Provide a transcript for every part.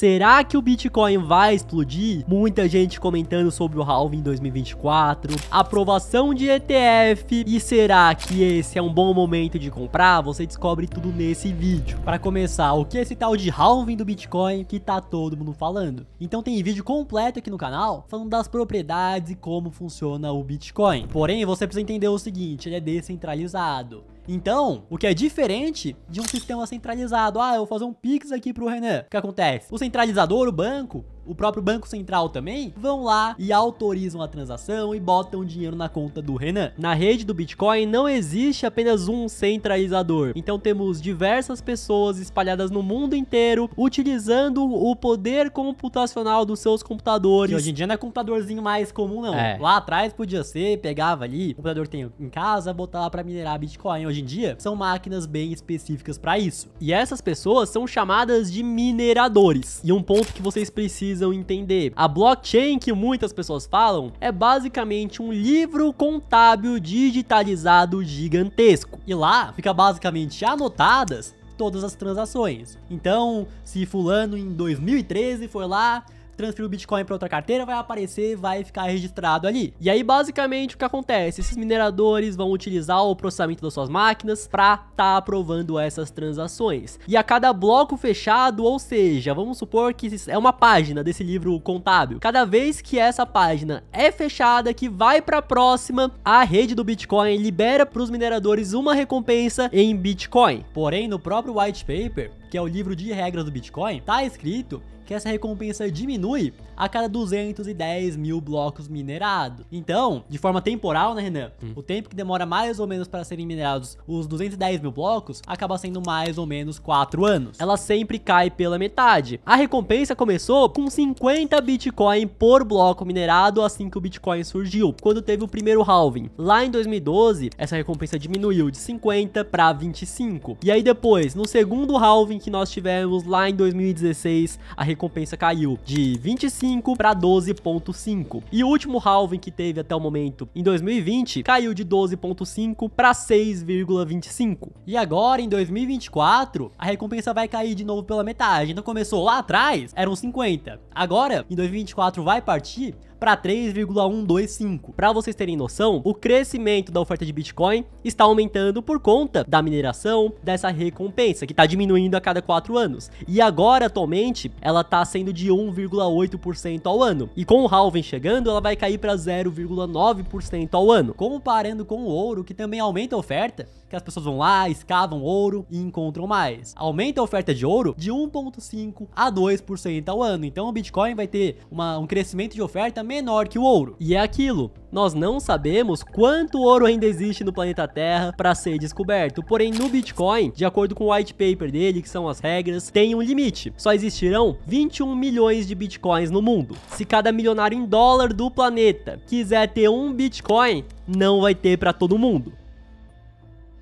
Será que o Bitcoin vai explodir? Muita gente comentando sobre o halving 2024, aprovação de ETF e será que esse é um bom momento de comprar? Você descobre tudo nesse vídeo. Para começar, o que é esse tal de halving do Bitcoin que tá todo mundo falando? Então tem vídeo completo aqui no canal falando das propriedades e como funciona o Bitcoin. Porém, você precisa entender o seguinte, ele é descentralizado. Então, o que é diferente de um sistema centralizado. Ah, eu vou fazer um Pix aqui pro Renan. O que acontece? O centralizador, o banco, o próprio Banco Central também, vão lá e autorizam a transação e botam dinheiro na conta do Renan. Na rede do Bitcoin não existe apenas um centralizador. Então temos diversas pessoas espalhadas no mundo inteiro utilizando o poder computacional dos seus computadores. Que hoje em dia não é computadorzinho mais comum não. É. Lá atrás podia ser, pegava ali, o computador tem em casa, botava lá para minerar Bitcoin. Hoje em dia são máquinas bem específicas para isso. E essas pessoas são chamadas de mineradores. E um ponto que vocês precisam precisam entender. A blockchain que muitas pessoas falam é basicamente um livro contábil digitalizado gigantesco. E lá fica basicamente anotadas todas as transações. Então, se fulano em 2013 foi lá transferir o Bitcoin para outra carteira, vai aparecer, vai ficar registrado ali. E aí, basicamente, o que acontece? Esses mineradores vão utilizar o processamento das suas máquinas para estar tá aprovando essas transações. E a cada bloco fechado, ou seja, vamos supor que é uma página desse livro contábil. Cada vez que essa página é fechada, que vai para a próxima, a rede do Bitcoin libera para os mineradores uma recompensa em Bitcoin. Porém, no próprio white paper, que é o livro de regras do Bitcoin, está escrito que essa recompensa diminui a cada 210 mil blocos minerados. Então, de forma temporal, né, Renan? Hum. O tempo que demora mais ou menos para serem minerados os 210 mil blocos acaba sendo mais ou menos 4 anos. Ela sempre cai pela metade. A recompensa começou com 50 Bitcoin por bloco minerado assim que o Bitcoin surgiu, quando teve o primeiro halving. Lá em 2012, essa recompensa diminuiu de 50 para 25. E aí depois, no segundo halving, que nós tivemos lá em 2016, a recompensa caiu de 25 para 12.5. E o último halving que teve até o momento, em 2020, caiu de 12.5 para 6,25. E agora, em 2024, a recompensa vai cair de novo pela metade. Então começou lá atrás, eram 50. Agora, em 2024 vai partir para 3,125. Para vocês terem noção, o crescimento da oferta de Bitcoin está aumentando por conta da mineração, dessa recompensa que está diminuindo a cada 4 anos. E agora, atualmente, ela está sendo de 1,8% ao ano. E com o halving chegando, ela vai cair para 0,9% ao ano. Comparando com o ouro, que também aumenta a oferta, que as pessoas vão lá, escavam ouro e encontram mais. Aumenta a oferta de ouro de 1,5 a 2% ao ano. Então o Bitcoin vai ter uma, um crescimento de oferta menor que o ouro. E é aquilo, nós não sabemos quanto ouro ainda existe no planeta Terra para ser descoberto, porém no Bitcoin, de acordo com o white paper dele, que são as regras, tem um limite. Só existirão 21 milhões de Bitcoins no mundo. Se cada milionário em dólar do planeta quiser ter um Bitcoin, não vai ter para todo mundo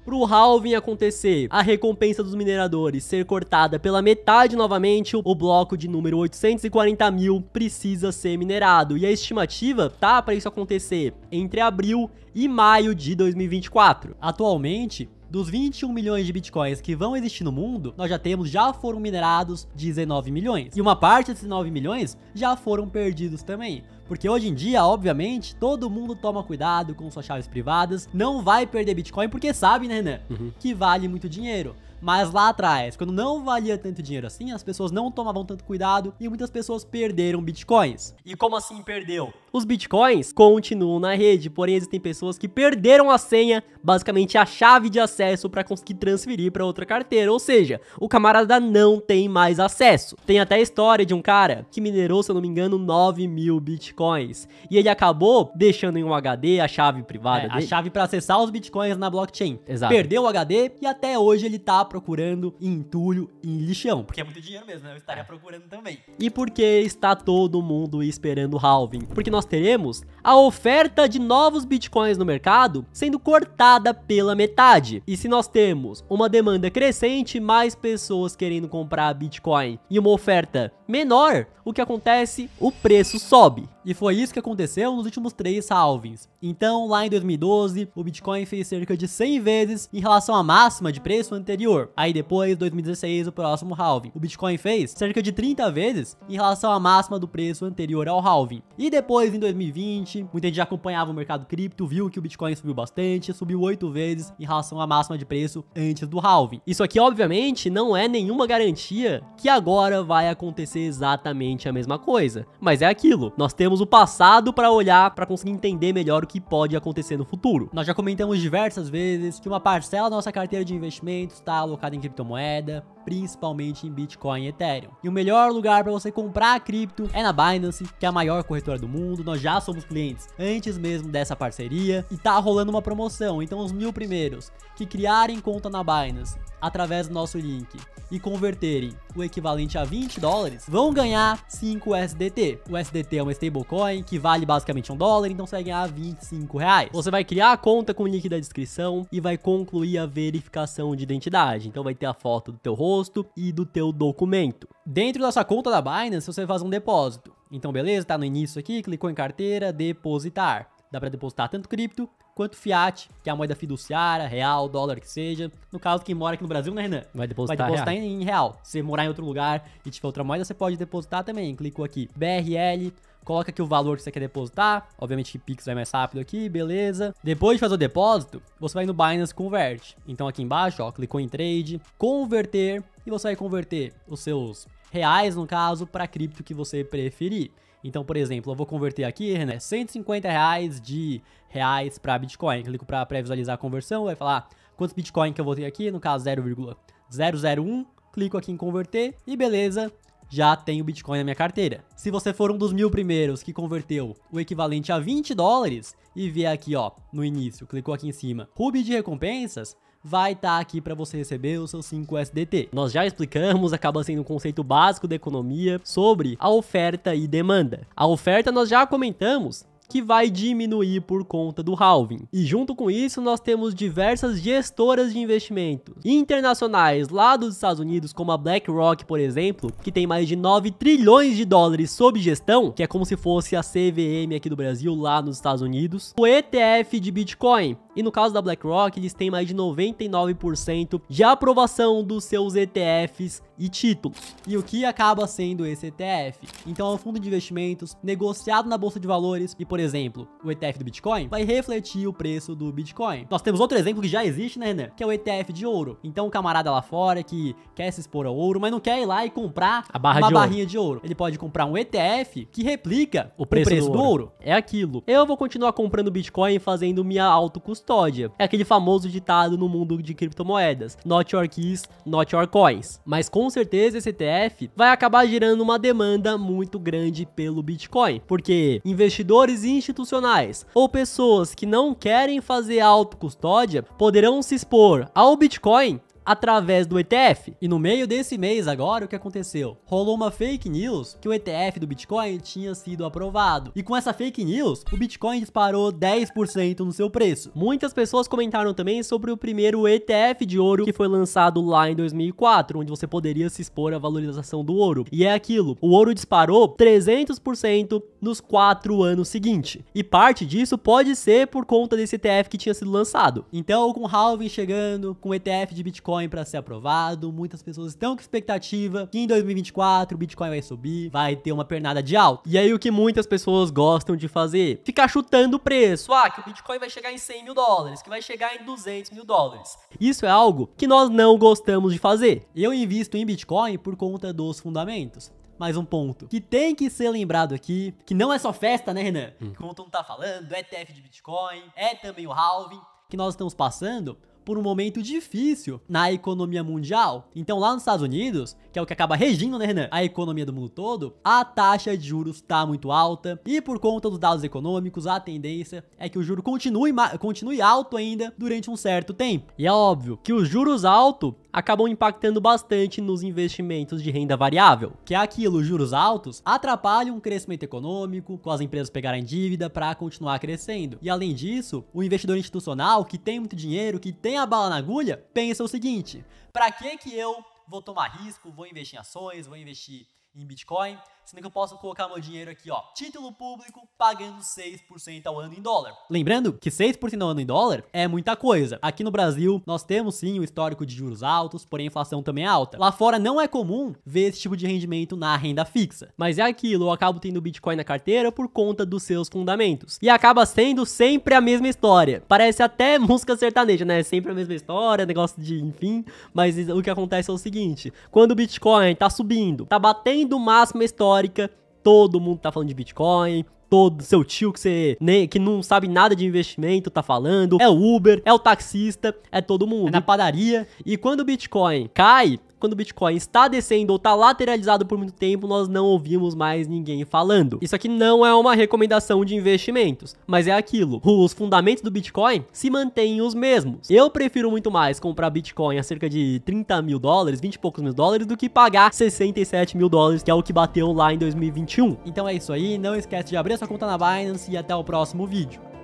pro halving acontecer, a recompensa dos mineradores ser cortada pela metade novamente, o bloco de número 840 mil precisa ser minerado. E a estimativa tá para isso acontecer entre abril e maio de 2024. Atualmente, dos 21 milhões de bitcoins que vão existir no mundo, nós já temos, já foram minerados 19 milhões. E uma parte desses 9 milhões já foram perdidos também. Porque hoje em dia, obviamente, todo mundo toma cuidado com suas chaves privadas, não vai perder Bitcoin porque sabe, né, Renan, uhum. que vale muito dinheiro. Mas lá atrás, quando não valia tanto dinheiro assim, as pessoas não tomavam tanto cuidado e muitas pessoas perderam bitcoins. E como assim perdeu? Os bitcoins continuam na rede, porém existem pessoas que perderam a senha, basicamente a chave de acesso para conseguir transferir para outra carteira, ou seja, o camarada não tem mais acesso. Tem até a história de um cara que minerou, se eu não me engano, 9 mil bitcoins e ele acabou deixando em um HD a chave privada, é, a chave para acessar os bitcoins na blockchain. Exato. Perdeu o HD e até hoje ele tá procurando em entulho e em lixão. Porque é muito dinheiro mesmo, né? Eu estaria procurando também. E por que está todo mundo esperando o halving? Porque nós teremos a oferta de novos bitcoins no mercado sendo cortada pela metade. E se nós temos uma demanda crescente, mais pessoas querendo comprar bitcoin e uma oferta menor. O que acontece? O preço sobe. E foi isso que aconteceu nos últimos três halvings. Então, lá em 2012, o Bitcoin fez cerca de 100 vezes em relação à máxima de preço anterior. Aí depois, 2016, o próximo halving. O Bitcoin fez cerca de 30 vezes em relação à máxima do preço anterior ao halving. E depois, em 2020, muita gente já acompanhava o mercado cripto, viu que o Bitcoin subiu bastante, subiu 8 vezes em relação à máxima de preço antes do halving. Isso aqui, obviamente, não é nenhuma garantia que agora vai acontecer ser exatamente a mesma coisa. Mas é aquilo, nós temos o passado para olhar, para conseguir entender melhor o que pode acontecer no futuro. Nós já comentamos diversas vezes que uma parcela da nossa carteira de investimentos está alocada em criptomoeda, principalmente em Bitcoin e Ethereum. E o melhor lugar para você comprar cripto é na Binance, que é a maior corretora do mundo. Nós já somos clientes antes mesmo dessa parceria e tá rolando uma promoção. Então, os mil primeiros que criarem conta na Binance através do nosso link e converterem o equivalente a 20 dólares vão ganhar 5 USDT. O USDT é uma stablecoin que vale basicamente um dólar, então você vai ganhar 25 reais. Você vai criar a conta com o link da descrição e vai concluir a verificação de identidade. Então, vai ter a foto do teu rosto imposto e do teu documento. Dentro da sua conta da Binance, você faz um depósito. Então, beleza, tá no início aqui, clicou em carteira, depositar. Dá para depositar tanto cripto quanto fiat, que é a moeda fiduciária, real, dólar, que seja. No caso, quem mora aqui no Brasil, né, Renan? Vai depositar, vai depositar real. Em, real. Se morar em outro lugar e tiver outra moeda, você pode depositar também. Clicou aqui, BRL, coloca aqui o valor que você quer depositar, obviamente que Pix vai mais rápido aqui, beleza. Depois de fazer o depósito, você vai no Binance Convert. Então aqui embaixo, ó, clicou em Trade, Converter, e você vai converter os seus reais, no caso, para cripto que você preferir. Então, por exemplo, eu vou converter aqui, né, 150 reais de reais para Bitcoin. Clico para pré-visualizar a conversão, vai falar quantos Bitcoin que eu vou ter aqui, no caso 0,001. Clico aqui em converter e beleza, já tenho Bitcoin na minha carteira. Se você for um dos mil primeiros que converteu o equivalente a 20 dólares e vier aqui, ó, no início, clicou aqui em cima, Ruby de recompensas, vai estar tá aqui para você receber os seus 5 SDT. Nós já explicamos, acaba sendo um conceito básico da economia sobre a oferta e demanda. A oferta nós já comentamos que vai diminuir por conta do halving. E junto com isso, nós temos diversas gestoras de investimentos internacionais lá dos Estados Unidos, como a BlackRock, por exemplo, que tem mais de 9 trilhões de dólares sob gestão, que é como se fosse a CVM aqui do Brasil, lá nos Estados Unidos. O ETF de Bitcoin, e no caso da BlackRock, eles têm mais de 99% de aprovação dos seus ETFs e títulos. E o que acaba sendo esse ETF? Então, é um fundo de investimentos negociado na bolsa de valores e, por exemplo, o ETF do Bitcoin vai refletir o preço do Bitcoin. Nós temos outro exemplo que já existe, né, Renan? Que é o ETF de ouro. Então, o um camarada lá fora que quer se expor ao ouro, mas não quer ir lá e comprar barra uma de barrinha ouro. de ouro. Ele pode comprar um ETF que replica o preço, o preço do, do ouro. ouro. É aquilo. Eu vou continuar comprando Bitcoin fazendo minha autocustódia custódia. É aquele famoso ditado no mundo de criptomoedas: not your keys, not your coins. Mas com certeza esse ETF vai acabar gerando uma demanda muito grande pelo Bitcoin, porque investidores institucionais ou pessoas que não querem fazer autocustódia poderão se expor ao Bitcoin através do ETF. E no meio desse mês agora, o que aconteceu? Rolou uma fake news que o ETF do Bitcoin tinha sido aprovado. E com essa fake news, o Bitcoin disparou 10% no seu preço. Muitas pessoas comentaram também sobre o primeiro ETF de ouro que foi lançado lá em 2004, onde você poderia se expor à valorização do ouro. E é aquilo, o ouro disparou 300% nos quatro anos seguintes. E parte disso pode ser por conta desse ETF que tinha sido lançado. Então, com o halving chegando, com o ETF de Bitcoin Bitcoin para ser aprovado. Muitas pessoas estão com expectativa que em 2024 o Bitcoin vai subir, vai ter uma pernada de alta. E aí o que muitas pessoas gostam de fazer? Ficar chutando o preço. Ah, que o Bitcoin vai chegar em 100 mil dólares, que vai chegar em 200 mil dólares. Isso é algo que nós não gostamos de fazer. Eu invisto em Bitcoin por conta dos fundamentos mais um ponto que tem que ser lembrado aqui, que não é só festa, né, Renan? Hum. Como todo mundo tá falando, é ETF de Bitcoin, é também o halving que nós estamos passando por um momento difícil na economia mundial. Então, lá nos Estados Unidos, que é o que acaba regindo, né, Renan, a economia do mundo todo, a taxa de juros está muito alta e por conta dos dados econômicos, a tendência é que o juro continue, continue alto ainda durante um certo tempo. E é óbvio que os juros altos acabam impactando bastante nos investimentos de renda variável, que é aquilo, juros altos atrapalham o crescimento econômico, com as empresas pegarem dívida para continuar crescendo. E além disso, o investidor institucional que tem muito dinheiro, que tem a bala na agulha pensa o seguinte: para que que eu vou tomar risco, vou investir em ações, vou investir em Bitcoin sendo que eu posso colocar meu dinheiro aqui, ó, título público, pagando 6% ao ano em dólar. Lembrando que 6% ao ano em dólar é muita coisa. Aqui no Brasil, nós temos sim o histórico de juros altos, porém a inflação também é alta. Lá fora não é comum ver esse tipo de rendimento na renda fixa. Mas é aquilo, eu acabo tendo Bitcoin na carteira por conta dos seus fundamentos. E acaba sendo sempre a mesma história. Parece até música sertaneja, né? É sempre a mesma história, negócio de enfim. Mas o que acontece é o seguinte: quando o Bitcoin tá subindo, tá batendo o máximo a história histórica, todo mundo tá falando de Bitcoin, todo seu tio que você nem, que não sabe nada de investimento tá falando, é o Uber, é o taxista, é todo mundo, é na padaria. E quando o Bitcoin cai, quando o Bitcoin está descendo ou está lateralizado por muito tempo, nós não ouvimos mais ninguém falando. Isso aqui não é uma recomendação de investimentos, mas é aquilo. Os fundamentos do Bitcoin se mantêm os mesmos. Eu prefiro muito mais comprar Bitcoin a cerca de 30 mil dólares, 20 e poucos mil dólares, do que pagar 67 mil dólares, que é o que bateu lá em 2021. Então é isso aí, não esquece de abrir sua conta na Binance e até o próximo vídeo.